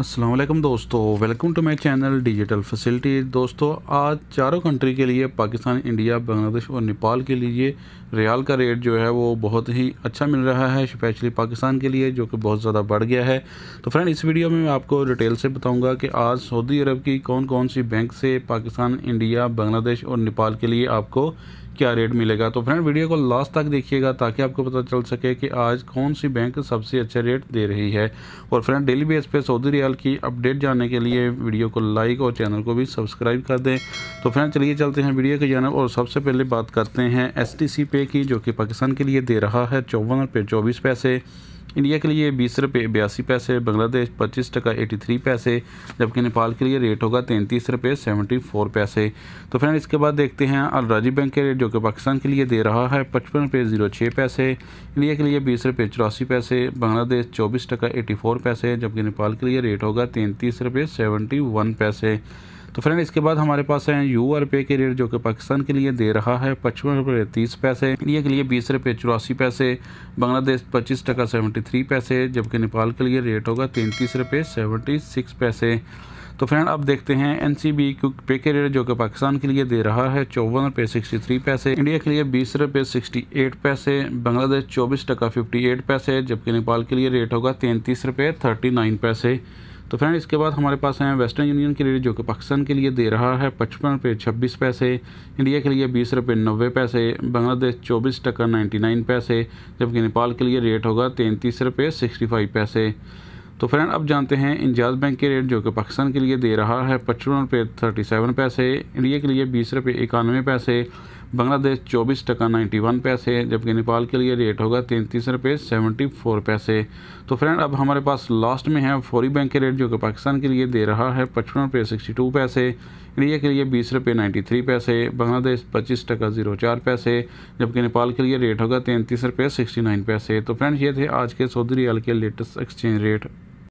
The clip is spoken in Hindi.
असलम दोस्तों welcome to my channel digital facility दोस्तों आज चारों कंट्री के लिए पाकिस्तान इंडिया बांग्लादेश और नेपाल के लिए रियाल का रेट जो है वो बहुत ही अच्छा मिल रहा है स्पेशली पाकिस्तान के लिए जो कि बहुत ज़्यादा बढ़ गया है तो फ्रेंड इस वीडियो में मैं आपको डिटेल से बताऊंगा कि आज सऊदी अरब की कौन कौन सी बैंक से पाकिस्तान इंडिया बांग्लादेश और नेपाल के लिए आपको क्या रेट मिलेगा तो फ्रेंड वीडियो को लास्ट तक देखिएगा ताकि आपको पता चल सके कि आज कौन सी बैंक सबसे अच्छा रेट दे रही है और फ्रेंड डेली बेस पे सऊदी रियाल की अपडेट जानने के लिए वीडियो को लाइक और चैनल को भी सब्सक्राइब कर दें तो फ्रेंड चलिए चलते हैं वीडियो के जानब और सबसे पहले बात करते हैं एस पे रुपये की जो कि पाकिस्तान के लिए दे रहा है चौवन रुपये चौबीस पैसे इंडिया के लिए बीस रुपये बयासी पैसे बांग्लादेश पच्चीस टका एटी थ्री पैसे जबकि नेपाल के लिए रेट होगा तैंतीस रुपये सेवेंटी फोर पैसे तो फ्रेंड इसके बाद देखते हैं अलराजी बैंक के रेट जो कि पाकिस्तान के लिए दे रहा है पचपन रुपये ज़ीरो छः पैसे इंडिया के लिए बीस रुपये चौरासी पैसे बांग्लादेश चौबीस टका एटी फोर पैसे जबकि नेपाल के लिए रेट होगा तैंतीस रुपये सेवेंटी वन पैसे तो फ्रेंड इसके बाद हमारे पास है यू आर पे के रेट जो कि पाकिस्तान के लिए दे रहा है पचपन रुपये तीस पैसे इंडिया के लिए बीस रुपये चौरासी पैसे बांग्लादेश पच्चीस टका सेवेंटी थ्री पैसे जबकि नेपाल के लिए रेट होगा तैंतीस रुपये सेवेंटी सिक्स पैसे तो फ्रेंड अब देखते हैं एन सी बी पे के रेट जो कि पाकिस्तान के लिए दे रहा है चौवन रुपये सिक्सटी थ्री पैसे इंडिया के लिए बीस रुपये सिक्सटी एट पैसे बांग्लादेश चौबीस टका फिफ्टी एट पैसे जबकि नेपाल के लिए रेट होगा तैंतीस रुपये थर्टी नाइन पैसे तो फ्रेंड इसके बाद हमारे पास हैं वेस्टर्न यूनियन के रेट जो कि पाकिस्तान के लिए दे रहा है पचपन रुपये छब्बीस पैसे इंडिया के लिए बीस रुपये नब्बे पैसे बांग्लादेश चौबीस टक्कर नाइन्टी नाइन पैसे जबकि नेपाल के लिए रेट होगा तैंतीस रुपये सिक्सटी फाइव पैसे तो फ्रेंड अब जानते हैं इंजाज बैंक के रेट जो कि पाकिस्तान के लिए दे रहा है पचपन रुपये थर्टी सेवन पैसे इंडिया के लिए बीस रुपये इक्यानवे पैसे बांग्लादेश चौबीस टका नाइन्टी वन पैसे जबकि नेपाल के लिए रेट होगा तैंतीस रुपये सेवेंटी फोर पैसे तो फ्रेंड अब हमारे पास लास्ट में है फौरी बैंक के रेट जो कि पाकिस्तान के लिए दे रहा है पचपन रुपये सिक्सटी टू पैसे इंडिया के लिए बीस रुपये नाइन्टी थ्री पैसे बांग्लादेश पच्चीस टका जीरो चार पैसे जबकि नेपाल के लिए रेट होगा तैंतीस रुपये सिक्सटी नाइन पैसे तो फ्रेंड ये थे आज के सऊदी रियाल के लेटेस्ट एक्सचेंज रेट